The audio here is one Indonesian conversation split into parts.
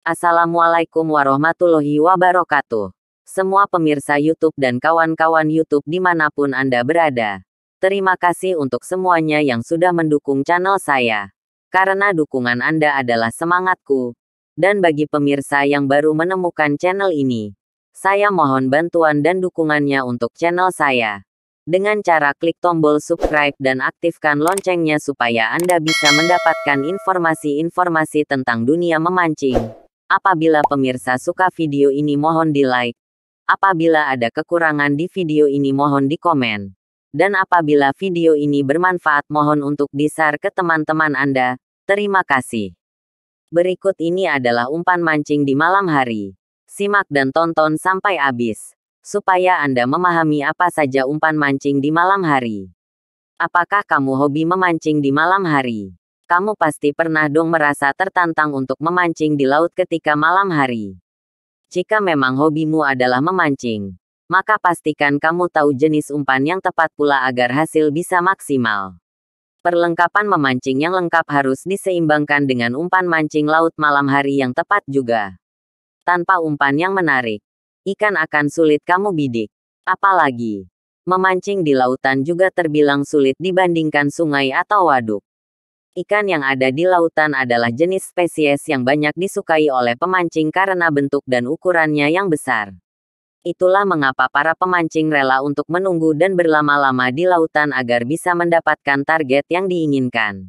Assalamualaikum warahmatullahi wabarakatuh. Semua pemirsa YouTube dan kawan-kawan YouTube dimanapun Anda berada. Terima kasih untuk semuanya yang sudah mendukung channel saya. Karena dukungan Anda adalah semangatku. Dan bagi pemirsa yang baru menemukan channel ini, saya mohon bantuan dan dukungannya untuk channel saya. Dengan cara klik tombol subscribe dan aktifkan loncengnya supaya Anda bisa mendapatkan informasi-informasi tentang dunia memancing Apabila pemirsa suka video ini mohon di like. Apabila ada kekurangan di video ini mohon di komen. Dan apabila video ini bermanfaat mohon untuk di-share ke teman-teman Anda. Terima kasih. Berikut ini adalah umpan mancing di malam hari. Simak dan tonton sampai habis, supaya Anda memahami apa saja umpan mancing di malam hari. Apakah kamu hobi memancing di malam hari? Kamu pasti pernah dong merasa tertantang untuk memancing di laut ketika malam hari. Jika memang hobimu adalah memancing, maka pastikan kamu tahu jenis umpan yang tepat pula agar hasil bisa maksimal. Perlengkapan memancing yang lengkap harus diseimbangkan dengan umpan mancing laut malam hari yang tepat juga. Tanpa umpan yang menarik, ikan akan sulit kamu bidik. Apalagi, memancing di lautan juga terbilang sulit dibandingkan sungai atau waduk. Ikan yang ada di lautan adalah jenis spesies yang banyak disukai oleh pemancing karena bentuk dan ukurannya yang besar. Itulah mengapa para pemancing rela untuk menunggu dan berlama-lama di lautan agar bisa mendapatkan target yang diinginkan.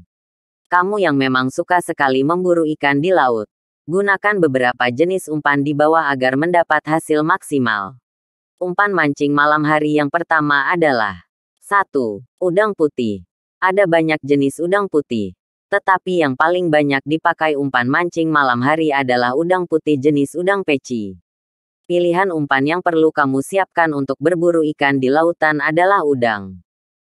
Kamu yang memang suka sekali memburu ikan di laut, gunakan beberapa jenis umpan di bawah agar mendapat hasil maksimal. Umpan mancing malam hari yang pertama adalah 1. Udang putih. Ada banyak jenis udang putih. Tetapi yang paling banyak dipakai umpan mancing malam hari adalah udang putih jenis udang peci. Pilihan umpan yang perlu kamu siapkan untuk berburu ikan di lautan adalah udang.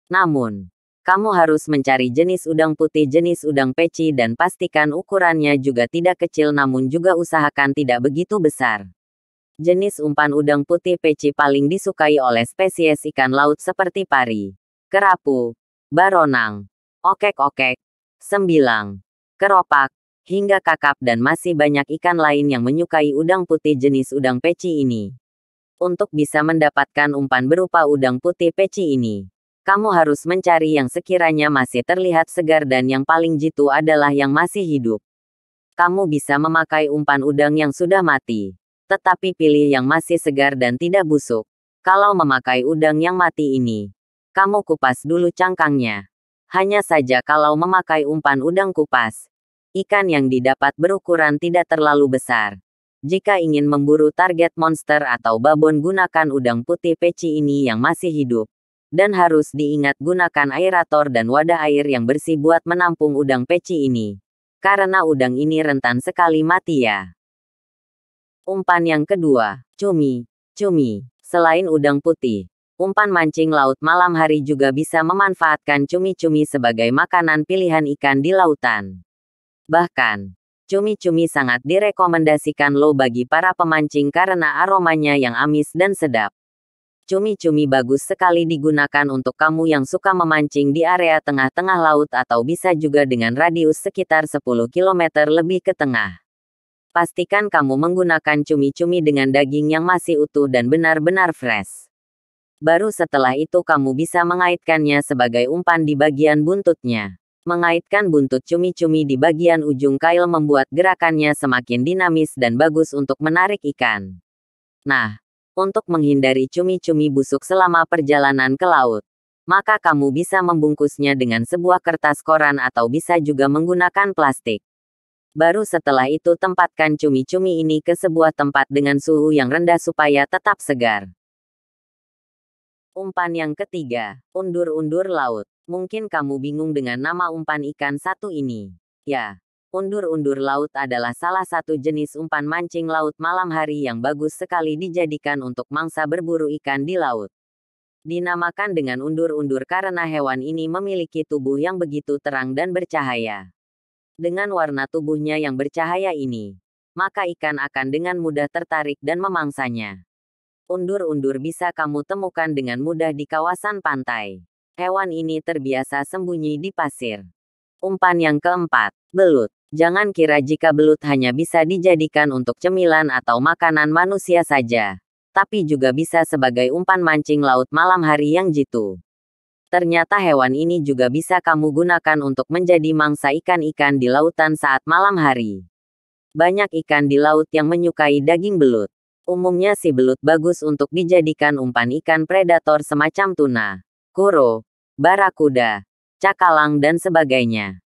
Namun, kamu harus mencari jenis udang putih jenis udang peci dan pastikan ukurannya juga tidak kecil namun juga usahakan tidak begitu besar. Jenis umpan udang putih peci paling disukai oleh spesies ikan laut seperti pari, kerapu, baronang, okek-okek, sembilang, keropak, hingga kakap dan masih banyak ikan lain yang menyukai udang putih jenis udang peci ini. Untuk bisa mendapatkan umpan berupa udang putih peci ini, kamu harus mencari yang sekiranya masih terlihat segar dan yang paling jitu adalah yang masih hidup. Kamu bisa memakai umpan udang yang sudah mati, tetapi pilih yang masih segar dan tidak busuk. Kalau memakai udang yang mati ini, kamu kupas dulu cangkangnya. Hanya saja kalau memakai umpan udang kupas, ikan yang didapat berukuran tidak terlalu besar. Jika ingin memburu target monster atau babon gunakan udang putih peci ini yang masih hidup. Dan harus diingat gunakan aerator dan wadah air yang bersih buat menampung udang peci ini. Karena udang ini rentan sekali mati ya. Umpan yang kedua, cumi. Cumi, selain udang putih, Umpan mancing laut malam hari juga bisa memanfaatkan cumi-cumi sebagai makanan pilihan ikan di lautan. Bahkan, cumi-cumi sangat direkomendasikan lo bagi para pemancing karena aromanya yang amis dan sedap. Cumi-cumi bagus sekali digunakan untuk kamu yang suka memancing di area tengah-tengah laut atau bisa juga dengan radius sekitar 10 km lebih ke tengah pastikan kamu menggunakan cumi-cumi dengan daging yang masih utuh dan benar-benar fresh. Baru setelah itu kamu bisa mengaitkannya sebagai umpan di bagian buntutnya. Mengaitkan buntut cumi-cumi di bagian ujung kail membuat gerakannya semakin dinamis dan bagus untuk menarik ikan. Nah, untuk menghindari cumi-cumi busuk selama perjalanan ke laut, maka kamu bisa membungkusnya dengan sebuah kertas koran atau bisa juga menggunakan plastik. Baru setelah itu tempatkan cumi-cumi ini ke sebuah tempat dengan suhu yang rendah supaya tetap segar. Umpan yang ketiga, undur-undur laut. Mungkin kamu bingung dengan nama umpan ikan satu ini. Ya, undur-undur laut adalah salah satu jenis umpan mancing laut malam hari yang bagus sekali dijadikan untuk mangsa berburu ikan di laut. Dinamakan dengan undur-undur karena hewan ini memiliki tubuh yang begitu terang dan bercahaya. Dengan warna tubuhnya yang bercahaya ini, maka ikan akan dengan mudah tertarik dan memangsanya undur-undur bisa kamu temukan dengan mudah di kawasan pantai. Hewan ini terbiasa sembunyi di pasir. Umpan yang keempat, belut. Jangan kira jika belut hanya bisa dijadikan untuk cemilan atau makanan manusia saja. Tapi juga bisa sebagai umpan mancing laut malam hari yang jitu. Ternyata hewan ini juga bisa kamu gunakan untuk menjadi mangsa ikan-ikan di lautan saat malam hari. Banyak ikan di laut yang menyukai daging belut. Umumnya si belut bagus untuk dijadikan umpan ikan predator semacam tuna, kuro, barakuda, cakalang dan sebagainya.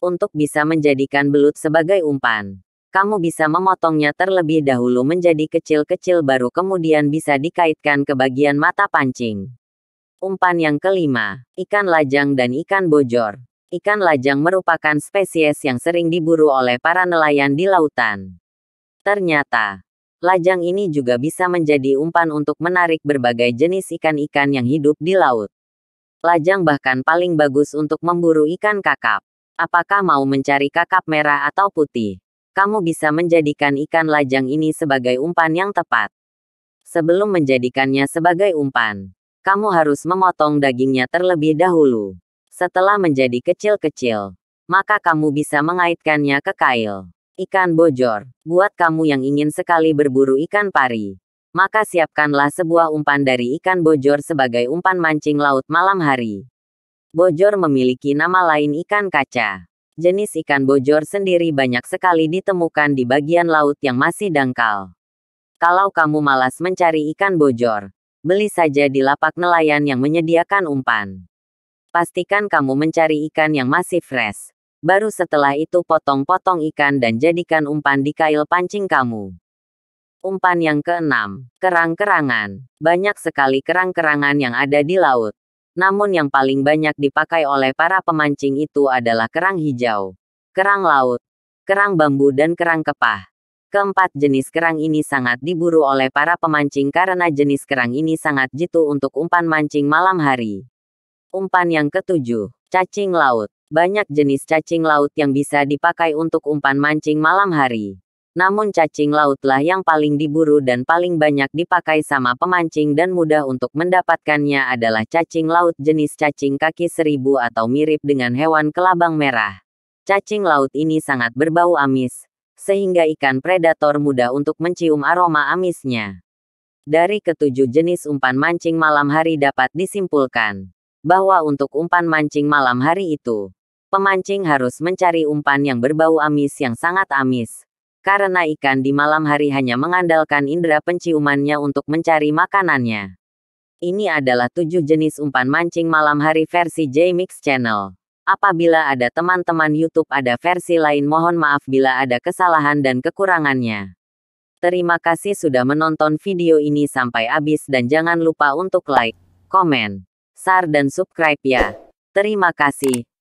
Untuk bisa menjadikan belut sebagai umpan, kamu bisa memotongnya terlebih dahulu menjadi kecil-kecil baru kemudian bisa dikaitkan ke bagian mata pancing. Umpan yang kelima, ikan lajang dan ikan bojor. Ikan lajang merupakan spesies yang sering diburu oleh para nelayan di lautan. Ternyata, Lajang ini juga bisa menjadi umpan untuk menarik berbagai jenis ikan-ikan yang hidup di laut. Lajang bahkan paling bagus untuk memburu ikan kakap. Apakah mau mencari kakap merah atau putih? Kamu bisa menjadikan ikan lajang ini sebagai umpan yang tepat. Sebelum menjadikannya sebagai umpan, kamu harus memotong dagingnya terlebih dahulu. Setelah menjadi kecil-kecil, maka kamu bisa mengaitkannya ke kail. Ikan bojor. Buat kamu yang ingin sekali berburu ikan pari. Maka siapkanlah sebuah umpan dari ikan bojor sebagai umpan mancing laut malam hari. Bojor memiliki nama lain ikan kaca. Jenis ikan bojor sendiri banyak sekali ditemukan di bagian laut yang masih dangkal. Kalau kamu malas mencari ikan bojor, beli saja di lapak nelayan yang menyediakan umpan. Pastikan kamu mencari ikan yang masih fresh, Baru setelah itu potong-potong ikan dan jadikan umpan di kail pancing kamu. Umpan yang keenam, kerang-kerangan. Banyak sekali kerang-kerangan yang ada di laut. Namun yang paling banyak dipakai oleh para pemancing itu adalah kerang hijau, kerang laut, kerang bambu dan kerang kepah. Keempat jenis kerang ini sangat diburu oleh para pemancing karena jenis kerang ini sangat jitu untuk umpan mancing malam hari. Umpan yang ketujuh, cacing laut. Banyak jenis cacing laut yang bisa dipakai untuk umpan mancing malam hari. Namun cacing lautlah yang paling diburu dan paling banyak dipakai sama pemancing dan mudah untuk mendapatkannya adalah cacing laut jenis cacing kaki seribu atau mirip dengan hewan kelabang merah. Cacing laut ini sangat berbau amis, sehingga ikan predator mudah untuk mencium aroma amisnya. Dari ketujuh jenis umpan mancing malam hari dapat disimpulkan bahwa untuk umpan mancing malam hari itu, Pemancing harus mencari umpan yang berbau amis yang sangat amis. Karena ikan di malam hari hanya mengandalkan indera penciumannya untuk mencari makanannya. Ini adalah tujuh jenis umpan mancing malam hari versi J-Mix Channel. Apabila ada teman-teman YouTube ada versi lain mohon maaf bila ada kesalahan dan kekurangannya. Terima kasih sudah menonton video ini sampai habis dan jangan lupa untuk like, komen, share dan subscribe ya. Terima kasih.